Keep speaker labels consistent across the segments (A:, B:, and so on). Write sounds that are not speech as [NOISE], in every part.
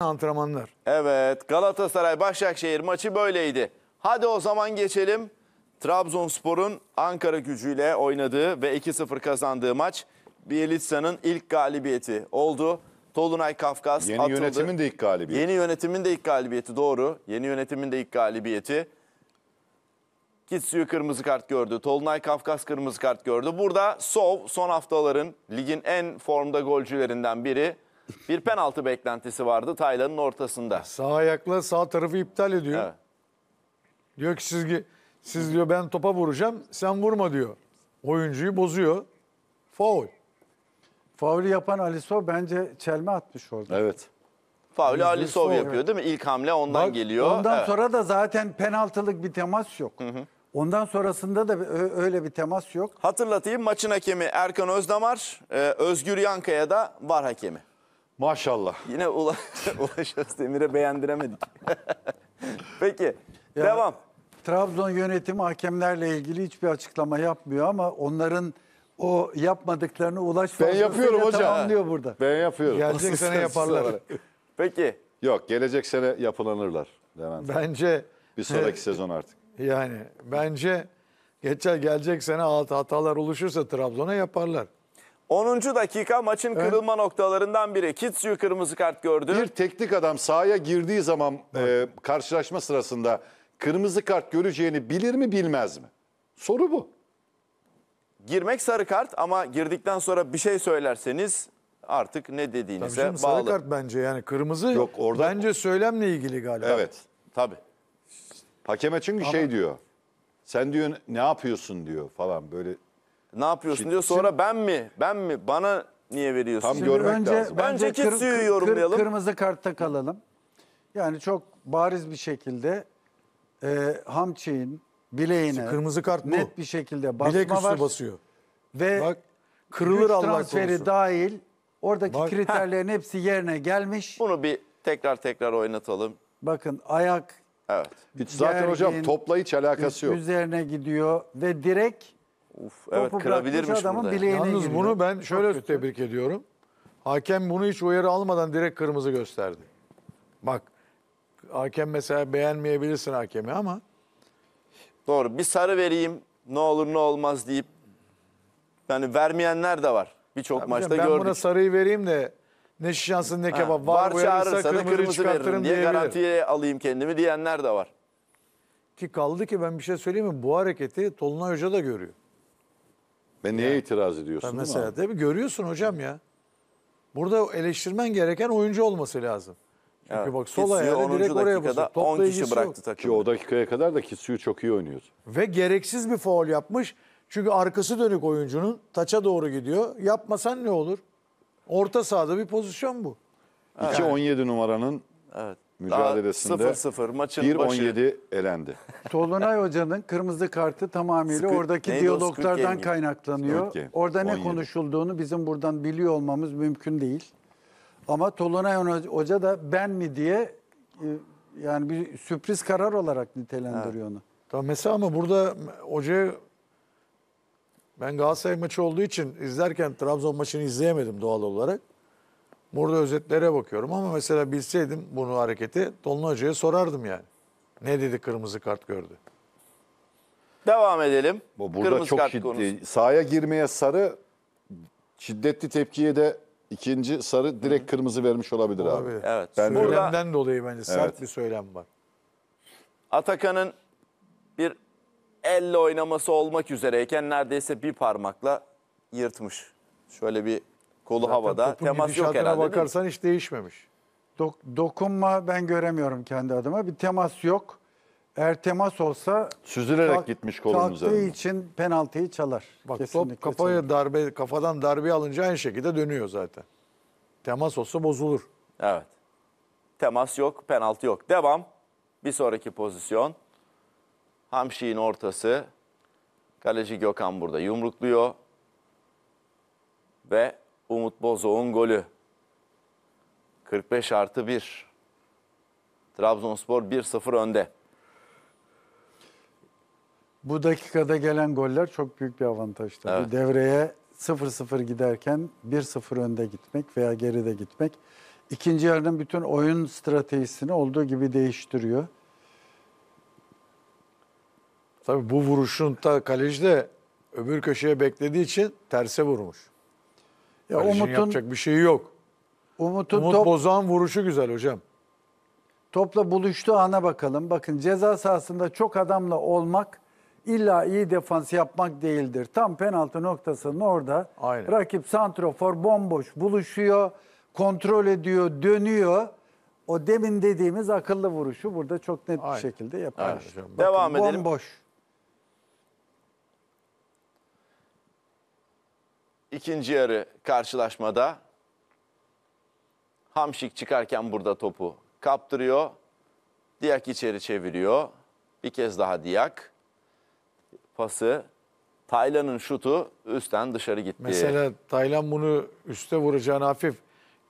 A: antrenmanlar.
B: Evet Galatasaray Başakşehir maçı böyleydi. Hadi o zaman geçelim. Trabzonspor'un Ankara gücüyle oynadığı ve 2-0 kazandığı maç Bielitsa'nın ilk galibiyeti oldu. Tolunay Kafkas Yeni atıldı. yönetimin de ilk galibiyeti. Yeni yönetimin de ilk galibiyeti doğru. Yeni yönetimin de ilk galibiyeti. Kitsuyu kırmızı kart gördü. Tolunay Kafkas kırmızı kart gördü. Burada Sov son haftaların ligin en formda golcülerinden biri bir penaltı beklentisi vardı Taylan'ın
A: ortasında. Sağ ayakla sağ tarafı iptal ediyor. Evet. Diyor ki siz, siz diyor ben topa vuracağım sen vurma diyor. Oyuncuyu bozuyor. Foul. Faulü yapan Aliso bence çelme atmış orada. Evet. Faulü
C: Alisov yapıyor evet. değil
B: mi? İlk hamle ondan Bak, geliyor. Ondan evet.
C: sonra da zaten penaltılık bir temas yok. Hı hı. Ondan sonrasında da öyle bir temas yok.
B: Hatırlatayım maçın hakemi Erkan Özdamar, e, Özgür Yankaya da var hakemi. Maşallah. Yine Ula [LAUGHS] Ulaş Özdemir'e beğendiremedik. [LAUGHS] Peki ya, devam.
C: Trabzon yönetimi hakemlerle ilgili hiçbir açıklama yapmıyor ama onların o yapmadıklarını Ulaş Ben yapıyorum hocam. Tamamlıyor burada. Ben yapıyorum. Gelecek sene yaparlar.
B: [LAUGHS] Peki.
D: Yok gelecek sene yapılanırlar. Levent. Bence. Bir sonraki e, sezon artık.
A: Yani bence geçer gelecek sene hatalar oluşursa Trabzon'a yaparlar.
B: 10. dakika maçın kırılma noktalarından biri. Kitsuyu kırmızı kart gördü. Bir teknik
D: adam sahaya girdiği zaman e, karşılaşma sırasında kırmızı kart göreceğini bilir mi bilmez mi? Soru bu.
B: Girmek sarı kart ama girdikten sonra bir şey söylerseniz artık ne dediğinize canım, sarı kart
A: bence yani kırmızı Yok, orada- bence söylemle ilgili galiba. Evet.
B: Tabii. Hakeme çünkü şey diyor.
D: Sen diyor ne yapıyorsun diyor falan böyle ne yapıyorsun diyor. Sonra ben mi?
B: Ben mi? Bana niye veriyorsun?
D: Tam Şimdi görmek önce, lazım. Önce kit suyu yorumlayalım. kırmızı
C: kartta kalalım. Yani çok bariz bir şekilde e, Hamçik'in bileğine kırmızı kart bu. net bir şekilde basma Bilek var. basıyor. Ve Bak kırılır güç Allah transferi korusun. dahil oradaki Bak- kriterlerin hepsi yerine gelmiş. Bunu bir
B: tekrar tekrar oynatalım.
C: Bakın ayak
B: Evet. Hiç zaten hocam Gergin, topla hiç alakası
C: yok. üzerine gidiyor ve direkt
A: Uf, evet Topu kırabilirmiş adamın burada. Bileğine Yalnız giriyor. bunu ben şöyle Çok tebrik kötü. ediyorum. Hakem bunu hiç uyarı almadan direkt kırmızı gösterdi. Bak hakem mesela beğenmeyebilirsin hakemi ama.
B: Doğru bir sarı vereyim ne olur ne olmaz deyip yani vermeyenler de var. Birçok maçta ben gördük. Ben buna
A: sarıyı vereyim de ne şansın ne kebap ha, var, var çağırırsa da kırmızı veririm diye garantiye
B: alayım kendimi diyenler de var.
A: Ki kaldı ki ben bir şey söyleyeyim mi? Bu hareketi Tolunay Hoca da görüyor.
B: Ve niye itiraz ediyorsun?
D: değil mi mesela
A: abi? görüyorsun hocam ya. Burada eleştirmen gereken oyuncu olması lazım. Çünkü Evet. bak sol Kitsi'yi direkt oraya basıyor. 10 kişi bıraktı yok.
D: bıraktı Ki o dakikaya kadar da Kitsiyu çok iyi oynuyor.
A: Ve gereksiz bir foul yapmış. Çünkü arkası dönük oyuncunun taça doğru gidiyor. Yapmasan ne olur? Orta sahada bir pozisyon bu. 2-17
D: numaranın Evet mücadelesinde 0-0 maçın 1-17 elendi.
A: [LAUGHS] Tolunay Hoca'nın
C: kırmızı kartı tamamıyla Squid- oradaki neydi o? diyaloglardan kaynaklanıyor. Game. Orada ne 17. konuşulduğunu bizim buradan biliyor olmamız mümkün değil. Ama Tolunay Hoca- da ben
A: mi diye e, yani bir sürpriz karar olarak nitelendiriyor onu. Tamam mesela ama burada hoca ben Galatasaray maçı olduğu için izlerken Trabzon maçını izleyemedim doğal olarak. Burada özetlere bakıyorum ama mesela bilseydim bunu hareketi Dolunay Hoca'ya sorardım yani. Ne dedi kırmızı kart gördü.
B: Devam edelim. Bu
D: burada kırmızı çok kart şiddetli. Konusu.
B: Sahaya girmeye
A: sarı
D: şiddetli tepkiye de ikinci sarı direkt kırmızı vermiş olabilir, olabilir. abi. Evet. Ben Söylemden
A: burada... dolayı bence sert evet. bir söylem var. Atakan'ın bir
B: elle oynaması olmak üzereyken neredeyse bir parmakla yırtmış. Şöyle bir Kolu Zaten havada. topun Temas yok gidişatına herhalde. değil mi? bakarsan
A: hiç değişmemiş. Dok-
C: dokunma ben göremiyorum kendi adıma. Bir temas yok. Eğer temas olsa Süzülerek
A: gitmiş kolun kalktığı üzerine. için penaltıyı çalar. Bak top kafaya çalar. darbe kafadan darbe alınca aynı şekilde dönüyor zaten. Temas olsa bozulur.
B: Evet. Temas yok, penaltı yok. Devam. Bir sonraki pozisyon. Hamşi'nin ortası. Kaleci Gökhan burada yumrukluyor. Ve Umut Bozoğ'un golü. 45 artı 1. Trabzonspor 1-0 önde.
C: Bu dakikada gelen goller çok büyük bir avantaj Evet. Devreye 0-0 giderken 1-0 önde gitmek veya geride gitmek ikinci yarının bütün oyun
A: stratejisini olduğu gibi değiştiriyor. Tabii bu vuruşun da kaleci de öbür köşeye beklediği için terse vurmuş. Ya Barış'ın Umut'un- yapacak bir şeyi yok. Umut'un Umut top, Bozan vuruşu güzel hocam.
C: topla buluştuğu ana bakalım. Bakın ceza sahasında çok adamla olmak illa iyi defans yapmak değildir. Tam penaltı noktasının orada Aynen. rakip santrofor bomboş buluşuyor, kontrol ediyor, dönüyor. O demin dediğimiz akıllı vuruşu burada çok net Aynen. bir şekilde yapar.
B: Aynen Devam edelim. Bomboş. ikinci yarı karşılaşmada Hamşik çıkarken burada topu kaptırıyor. diak içeri çeviriyor. Bir kez daha diak Pası Taylan'ın şutu üstten dışarı gitti. Mesela
A: Taylan bunu üste vuracağını hafif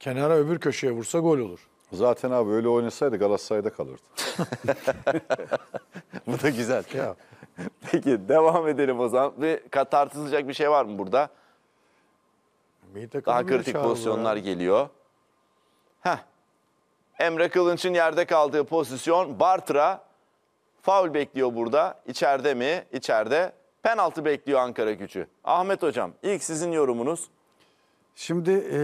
A: kenara öbür köşeye vursa gol olur.
B: Zaten abi öyle oynasaydı
D: Galatasaray'da kalırdı. [LAUGHS] Bu da güzel. Ya.
B: Peki devam edelim o zaman. Ve tartışılacak bir şey var mı burada? Daha kritik pozisyonlar ya. geliyor. Heh. Emre Kılınç'ın yerde kaldığı pozisyon Bartra. Faul bekliyor burada. İçeride mi? İçeride. Penaltı bekliyor Ankara gücü. Ahmet Hocam ilk sizin yorumunuz.
C: Şimdi e,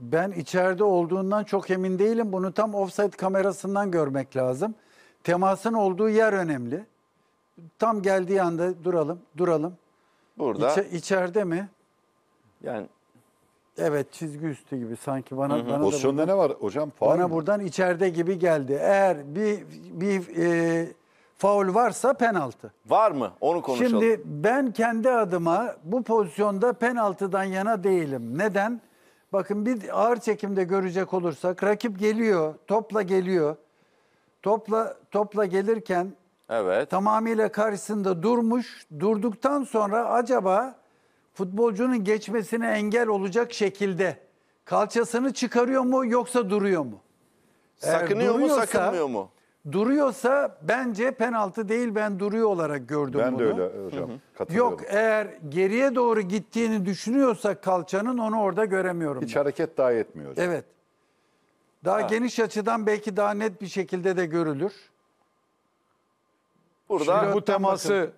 C: ben içeride olduğundan çok emin değilim. Bunu tam offside kamerasından görmek lazım. Temasın olduğu yer önemli. Tam geldiği anda duralım, duralım. Burada. İçe, içeride mi? Yani Evet çizgi üstü gibi sanki bana hı hı. bana Pozisyonda da
D: buradan, ne var hocam? Faul bana mı?
C: buradan içeride gibi geldi. Eğer bir bir e, faul varsa penaltı.
B: Var mı? Onu konuşalım. Şimdi
C: ben kendi adıma bu pozisyonda penaltıdan yana değilim. Neden? Bakın bir ağır çekimde görecek olursak rakip geliyor, topla geliyor. Topla topla gelirken Evet. tamamıyla karşısında durmuş. Durduktan sonra acaba futbolcunun geçmesine engel olacak şekilde kalçasını çıkarıyor mu yoksa duruyor mu? Sakınıyor mu duruyorsa- sakınmıyor mu? Duruyorsa bence penaltı değil ben duruyor olarak gördüm Ben bunu. de öyle hocam. Katılıyorum. Yok eğer geriye doğru gittiğini düşünüyorsa kalçanın onu orada göremiyorum. Hiç ben. hareket daha yetmiyor. hocam. Evet. Daha geniş açıdan belki daha net bir şekilde de görülür. Burada Bu teması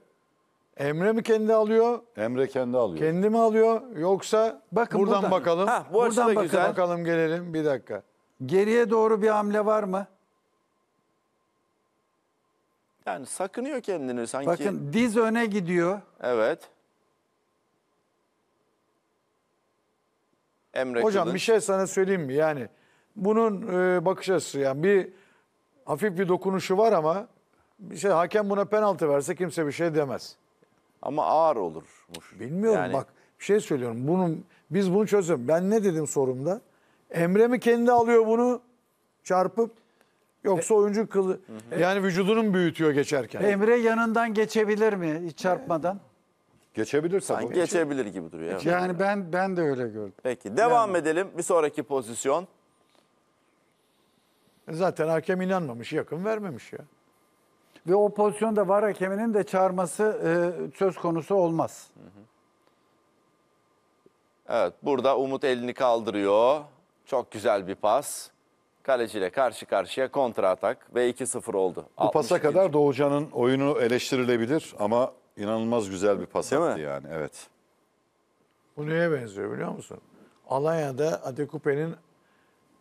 A: Emre mi kendi alıyor? Emre kendi alıyor. Kendi mi alıyor? Yoksa Bakın buradan, buradan. bakalım. Ha, bu buradan bakalım. Güzel. bakalım gelelim bir dakika. Geriye doğru bir hamle var
C: mı?
B: Yani sakınıyor kendini sanki. Bakın
A: diz öne gidiyor.
B: Evet. Emre Hocam Kılınç. bir
A: şey sana söyleyeyim mi? Yani bunun e, bakış açısı yani bir hafif bir dokunuşu var ama bir şey hakem buna penaltı verse kimse bir şey demez ama ağır olurmuş. Bilmiyorum yani, bak bir şey söylüyorum. Bunun biz bunu çözüm. Ben ne dedim sorumda? Emre mi kendi alıyor bunu çarpıp yoksa e- oyuncu kılı hı hı. E- yani vücudunun büyütüyor geçerken. E- Emre yanından geçebilir
C: mi hiç çarpmadan? Geçebilir sanki. Geçebilir. geçebilir
A: gibi duruyor. Evet.
C: Yani ben ben de öyle gördüm.
B: Peki devam yani. edelim. Bir sonraki pozisyon.
C: Zaten hakem inanmamış, yakın vermemiş ya. Ve o pozisyonda var hakeminin de çağırması e, söz konusu olmaz.
B: Evet burada Umut elini kaldırıyor. Çok güzel bir pas. Kaleciyle karşı karşıya kontra atak ve 2-0 oldu. Bu pasa kadar
D: Doğucan'ın oyunu eleştirilebilir ama inanılmaz güzel bir pas Değil attı mi? yani. Evet.
A: Bu neye benziyor biliyor musun? Alanya'da Adekupe'nin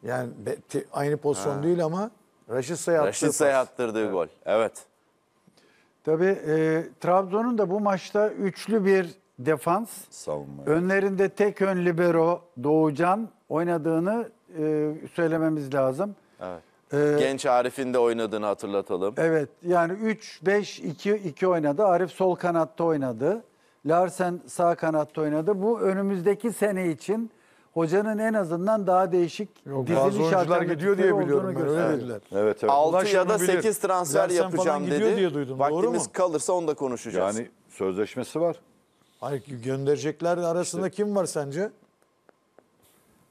A: yani aynı pozisyon ha. değil ama
B: Raşit Say'a attırdığı, Raşit evet. gol. Evet.
A: Tabii e,
C: Trabzon'un da bu maçta üçlü bir defans. Savunma. Önlerinde tek ön libero Doğucan oynadığını e, söylememiz lazım. Evet. Ee,
B: Genç Arif'in de oynadığını hatırlatalım. Evet
C: yani 3-5-2-2 oynadı. Arif sol kanatta oynadı. Larsen sağ kanatta oynadı. Bu önümüzdeki sene için hocanın en azından daha değişik Yok, bazı oyuncular gidiyor diye biliyorum olduğunu ben öyle dediler. Evet evet. 6 ya da Ulaşımı 8 transfer Larsen yapacağım dedi. diye
A: duydum, doğru Vaktimiz
B: mu? kalırsa onu da konuşacağız.
D: Yani sözleşmesi var.
A: Hayır gönderecekler arasında kim var sence?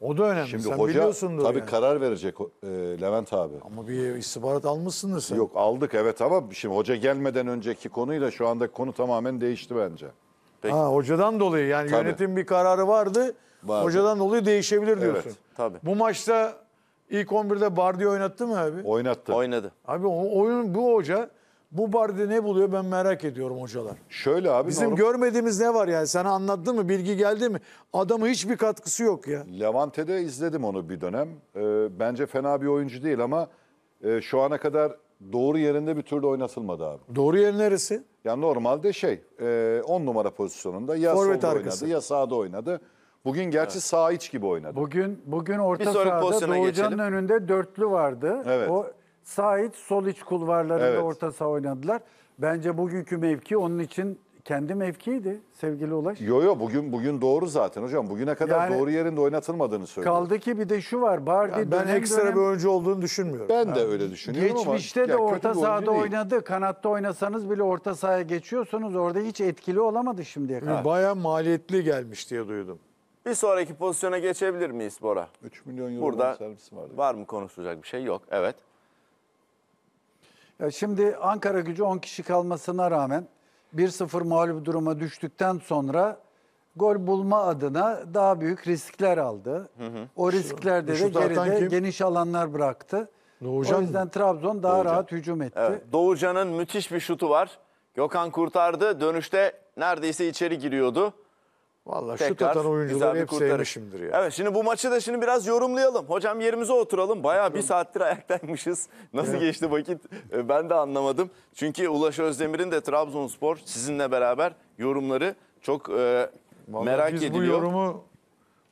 A: O da önemli. Şimdi Sen hoca biliyorsundur tabii yani.
D: karar verecek e, Levent abi. Ama bir istihbarat almışsındır sen. Yok aldık evet ama şimdi hoca gelmeden önceki konuyla şu anda konu
A: tamamen değişti bence. Peki. Ha, hocadan dolayı yani Tabii. yönetim bir kararı vardı. Vardı. Hocadan dolayı değişebilir diyorsun. Evet, tabii. Bu maçta ilk 11'de Bardi oynattı mı abi? Oynattı. Oynadı. Abi o, oyun bu hoca bu Bardi ne buluyor ben merak ediyorum hocalar. Şöyle abi. Bizim normal... görmediğimiz ne var yani? Sana anlattı mı? Bilgi geldi mi? Adamı hiçbir
D: katkısı yok ya. Levante'de izledim onu bir dönem. Ee, bence fena bir oyuncu değil ama e, şu ana kadar doğru yerinde bir türlü oynatılmadı abi. Doğru yer neresi? Ya normalde şey 10 e, numara pozisyonunda ya Forvet solda arkası. oynadı ya sağda oynadı. Bugün gerçi sağ iç gibi oynadı. Bugün bugün orta sonraki sahada Doğucan'ın
C: önünde dörtlü vardı. Evet. O sağ iç sol iç kulvarlarında Evet. orta saha oynadılar. Bence bugünkü mevki onun için kendi mevkiydi sevgili Ulaş. Yo
D: yo bugün bugün doğru zaten hocam. Bugüne kadar Yani- doğru yerinde oynatılmadığını söylüyor.
C: Kaldı ki bir de şu var. Bardi Yani ben dönem ekstra dönem bir oyuncu olduğunu düşünmüyorum. Ben de öyle düşünüyorum ama geçmişte de ya orta oyuncu sahada oynadı. Kanatta oynasanız bile orta sahaya geçiyorsunuz. Orada hiç etkili olamadı şimdiye kadar.
A: Baya maliyetli gelmiş diye duydum. Bir sonraki
B: pozisyona geçebilir miyiz Bora? 3 milyon euro Burada bonservisi vardı. var mı konuşulacak bir şey? Yok. Evet.
C: Ya şimdi Ankara gücü 10 kişi kalmasına rağmen 1-0 mağlup duruma düştükten sonra gol bulma adına daha büyük riskler aldı. Hı hı. O risklerde de geride kim? geniş alanlar bıraktı. Doğucan o yüzden mı? Trabzon daha Doğucan. rahat hücum etti. Evet,
B: Doğucan'ın müthiş bir şutu var. Gökhan kurtardı. Dönüşte neredeyse içeri giriyordu. Valla şu tatan tutan oyuncuları hep kurtarır. sevmişimdir ya. Evet şimdi bu maçı da şimdi biraz yorumlayalım. Hocam yerimize oturalım. Bayağı bir saattir ayaktaymışız. Nasıl evet. geçti vakit ee, ben de anlamadım. Çünkü Ulaş Özdemir'in de Trabzonspor sizinle beraber yorumları çok e, merak biz ediliyor. Biz bu
A: yorumu